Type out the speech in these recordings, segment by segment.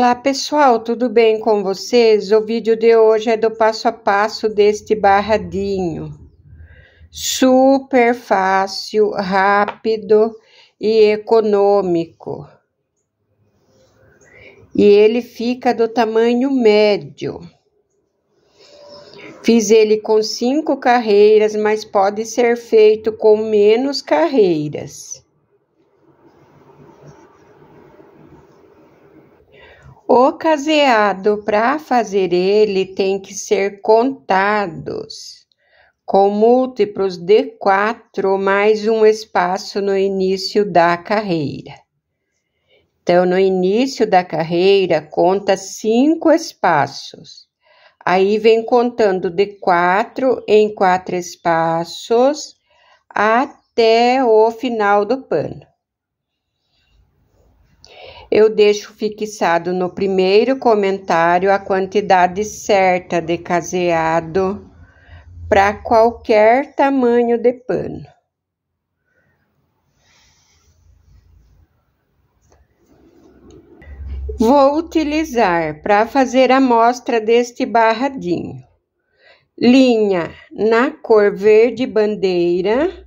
Olá pessoal, tudo bem com vocês? O vídeo de hoje é do passo a passo deste barradinho. Super fácil, rápido e econômico. E ele fica do tamanho médio. Fiz ele com cinco carreiras, mas pode ser feito com menos carreiras. O caseado, para fazer ele, tem que ser contados com múltiplos de 4 mais um espaço no início da carreira. Então, no início da carreira, conta cinco espaços. Aí vem contando de quatro em quatro espaços até o final do pano eu deixo fixado no primeiro comentário a quantidade certa de caseado para qualquer tamanho de pano. Vou utilizar para fazer a mostra deste barradinho linha na cor verde bandeira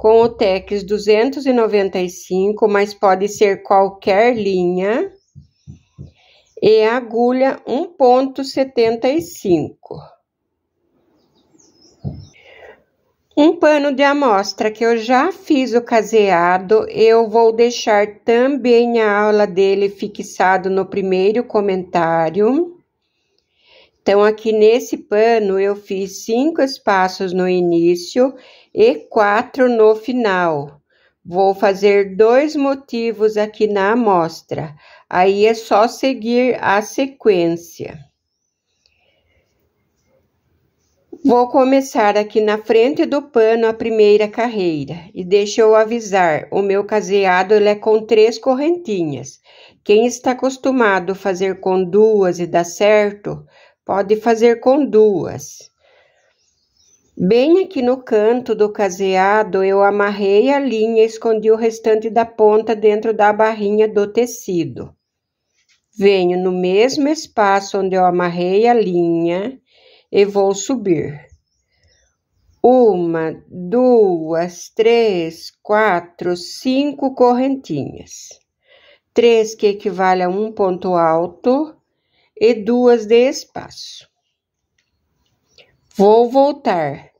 com o TEX 295, mas pode ser qualquer linha, e agulha 1,75. Um pano de amostra que eu já fiz o caseado, eu vou deixar também a aula dele fixado no primeiro comentário. Então, aqui nesse pano, eu fiz cinco espaços no início e quatro no final. Vou fazer dois motivos aqui na amostra. Aí é só seguir a sequência. Vou começar aqui na frente do pano a primeira carreira. E deixa eu avisar, o meu caseado ele é com três correntinhas. Quem está acostumado a fazer com duas e dá certo, Pode fazer com duas. Bem aqui no canto do caseado, eu amarrei a linha e escondi o restante da ponta dentro da barrinha do tecido. Venho no mesmo espaço onde eu amarrei a linha e vou subir. Uma, duas, três, quatro, cinco correntinhas. Três que equivale a um ponto alto e duas de espaço. Vou voltar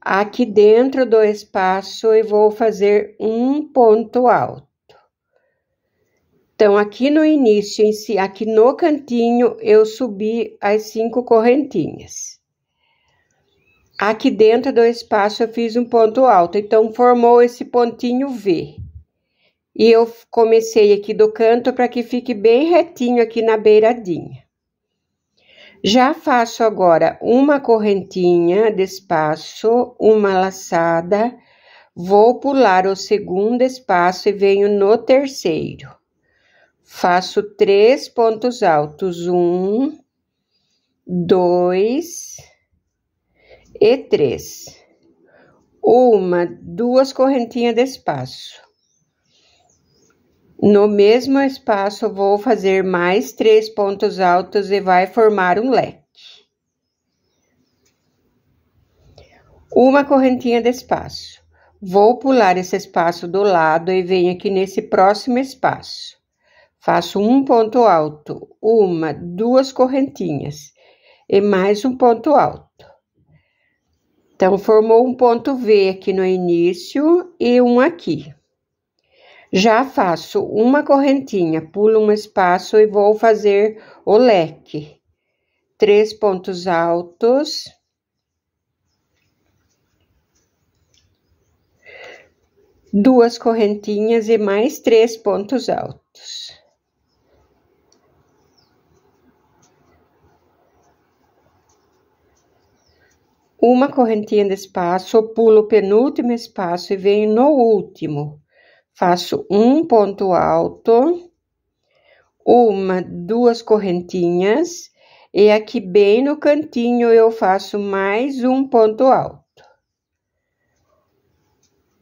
aqui dentro do espaço e vou fazer um ponto alto. Então, aqui no início, aqui no cantinho, eu subi as cinco correntinhas. Aqui dentro do espaço, eu fiz um ponto alto. Então, formou esse pontinho V. E eu comecei aqui do canto para que fique bem retinho aqui na beiradinha. Já faço agora uma correntinha de espaço, uma laçada, vou pular o segundo espaço e venho no terceiro. Faço três pontos altos, um, dois e três. Uma, duas correntinhas de espaço no mesmo espaço, vou fazer mais três pontos altos e vai formar um leque. Uma correntinha de espaço. Vou pular esse espaço do lado e venho aqui nesse próximo espaço. Faço um ponto alto, uma, duas correntinhas e mais um ponto alto. Então, formou um ponto V aqui no início e um aqui. Já faço uma correntinha, pulo um espaço e vou fazer o leque. Três pontos altos. Duas correntinhas e mais três pontos altos. Uma correntinha de espaço, pulo o penúltimo espaço e venho no último faço um ponto alto, uma, duas correntinhas, e aqui bem no cantinho eu faço mais um ponto alto.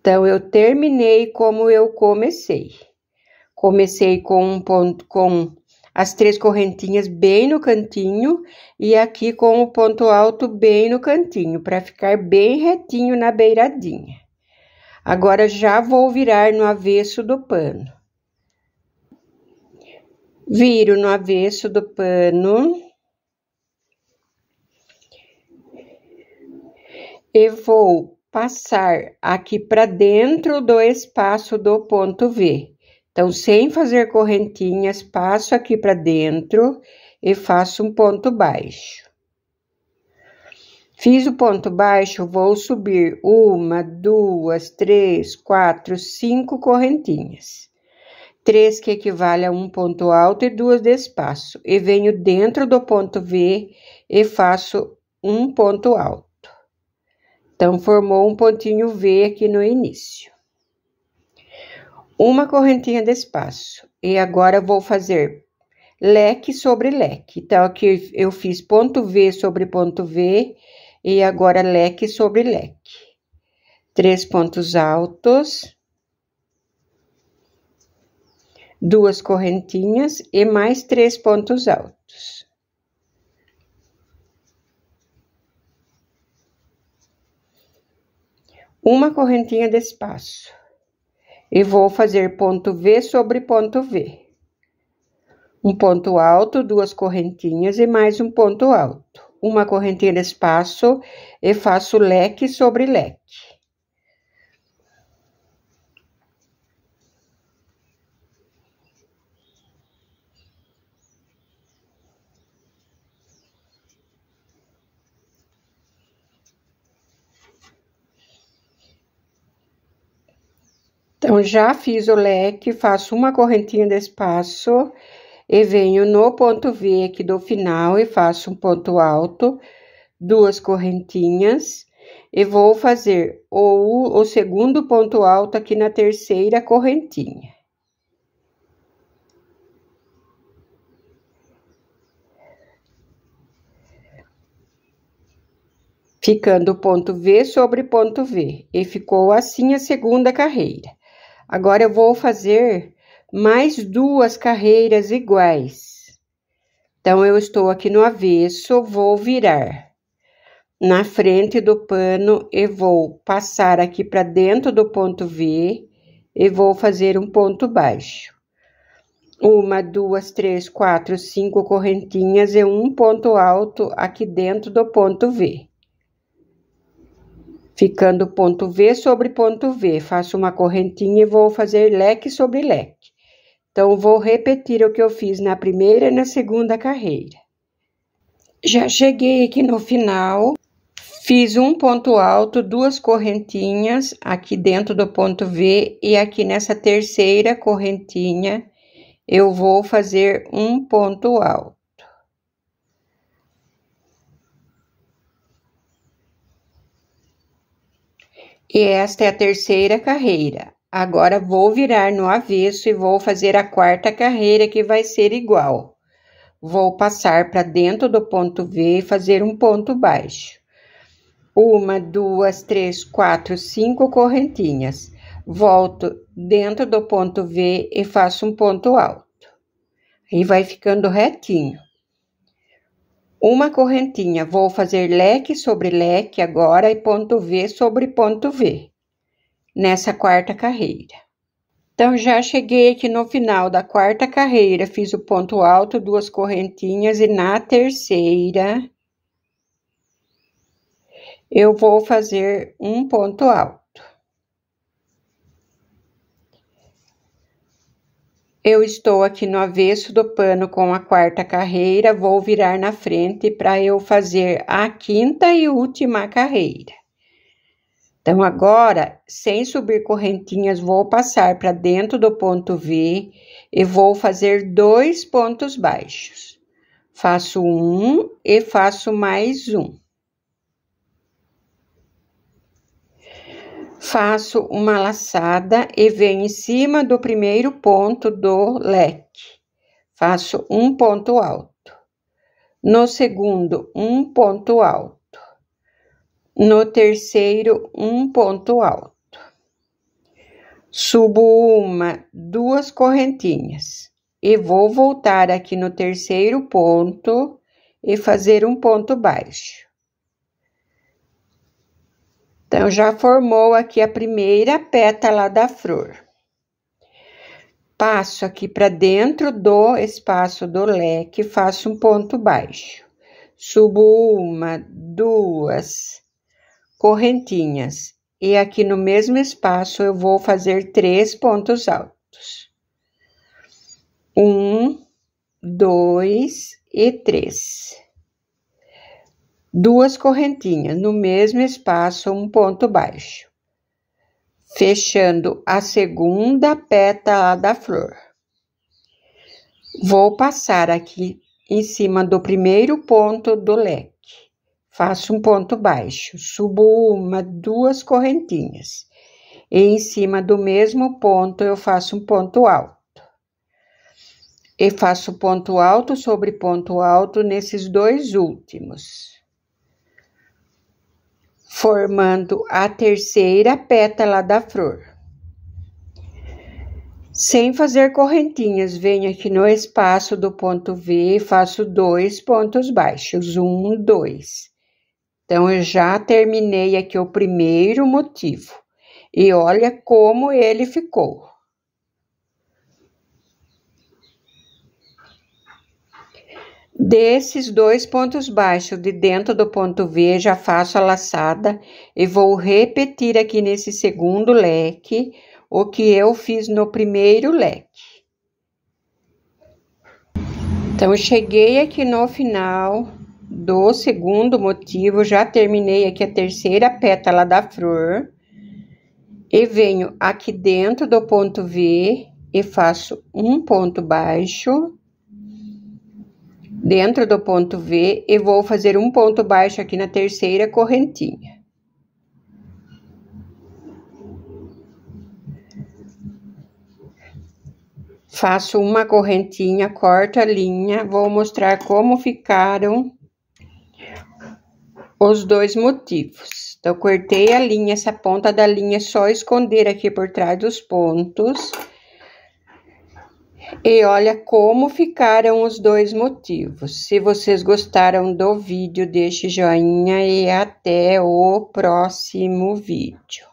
Então, eu terminei como eu comecei. Comecei com um ponto com as três correntinhas bem no cantinho e aqui com o ponto alto bem no cantinho, para ficar bem retinho na beiradinha. Agora já vou virar no avesso do pano. Viro no avesso do pano. E vou passar aqui para dentro do espaço do ponto V. Então, sem fazer correntinhas, passo aqui para dentro e faço um ponto baixo. Fiz o ponto baixo, vou subir uma, duas, três, quatro, cinco correntinhas. Três que equivale a um ponto alto e duas de espaço. E venho dentro do ponto V e faço um ponto alto. Então, formou um pontinho V aqui no início. Uma correntinha de espaço. E agora, vou fazer leque sobre leque. Então, aqui eu fiz ponto V sobre ponto V e agora leque sobre leque. Três pontos altos, duas correntinhas e mais três pontos altos. Uma correntinha de espaço. E vou fazer ponto V sobre ponto V. Um ponto alto, duas correntinhas e mais um ponto alto uma correntinha de espaço e faço leque sobre leque. Então, já fiz o leque, faço uma correntinha de espaço e venho no ponto V aqui do final e faço um ponto alto, duas correntinhas, e vou fazer o, o segundo ponto alto aqui na terceira correntinha. ficando ponto V sobre ponto V, e ficou assim a segunda carreira. Agora, eu vou fazer mais duas carreiras iguais. Então, eu estou aqui no avesso, vou virar na frente do pano e vou passar aqui para dentro do ponto V e vou fazer um ponto baixo. Uma, duas, três, quatro, cinco correntinhas e um ponto alto aqui dentro do ponto V. Ficando ponto V sobre ponto V, faço uma correntinha e vou fazer leque sobre leque. Então, vou repetir o que eu fiz na primeira e na segunda carreira. Já cheguei aqui no final, fiz um ponto alto, duas correntinhas aqui dentro do ponto V e aqui nessa terceira correntinha eu vou fazer um ponto alto. E esta é a terceira carreira. Agora vou virar no avesso e vou fazer a quarta carreira que vai ser igual. Vou passar para dentro do ponto V e fazer um ponto baixo. Uma, duas, três, quatro, cinco correntinhas. Volto dentro do ponto V e faço um ponto alto. E vai ficando retinho. Uma correntinha, vou fazer leque sobre leque agora e ponto V sobre ponto V nessa quarta carreira. Então, já cheguei aqui no final da quarta carreira, fiz o ponto alto, duas correntinhas, e na terceira eu vou fazer um ponto alto. Eu estou aqui no avesso do pano com a quarta carreira, vou virar na frente para eu fazer a quinta e última carreira. Então, agora, sem subir correntinhas, vou passar para dentro do ponto V e vou fazer dois pontos baixos. Faço um e faço mais um. Faço uma laçada e venho em cima do primeiro ponto do leque. Faço um ponto alto. No segundo, um ponto alto no terceiro, um ponto alto. Subo uma, duas correntinhas e vou voltar aqui no terceiro ponto e fazer um ponto baixo. Então, já formou aqui a primeira pétala da flor. Passo aqui para dentro do espaço do leque, faço um ponto baixo. Subo uma, duas, correntinhas e aqui no mesmo espaço eu vou fazer três pontos altos. Um, dois e três. Duas correntinhas no mesmo espaço, um ponto baixo. Fechando a segunda pétala da flor. Vou passar aqui em cima do primeiro ponto do leque faço um ponto baixo, subo uma, duas correntinhas. E em cima do mesmo ponto eu faço um ponto alto. E faço ponto alto sobre ponto alto nesses dois últimos. Formando a terceira pétala da flor. Sem fazer correntinhas, venho aqui no espaço do ponto V e faço dois pontos baixos, um, dois então, eu já terminei aqui o primeiro motivo. E olha como ele ficou. Desses dois pontos baixos de dentro do ponto V, já faço a laçada e vou repetir aqui nesse segundo leque o que eu fiz no primeiro leque. Então, cheguei aqui no final do segundo motivo, já terminei aqui a terceira pétala da flor e venho aqui dentro do ponto V e faço um ponto baixo dentro do ponto V e vou fazer um ponto baixo aqui na terceira correntinha. Faço uma correntinha, corto a linha, vou mostrar como ficaram os dois motivos. Então, cortei a linha, essa ponta da linha é só esconder aqui por trás dos pontos. E olha como ficaram os dois motivos. Se vocês gostaram do vídeo, deixe joinha e até o próximo vídeo.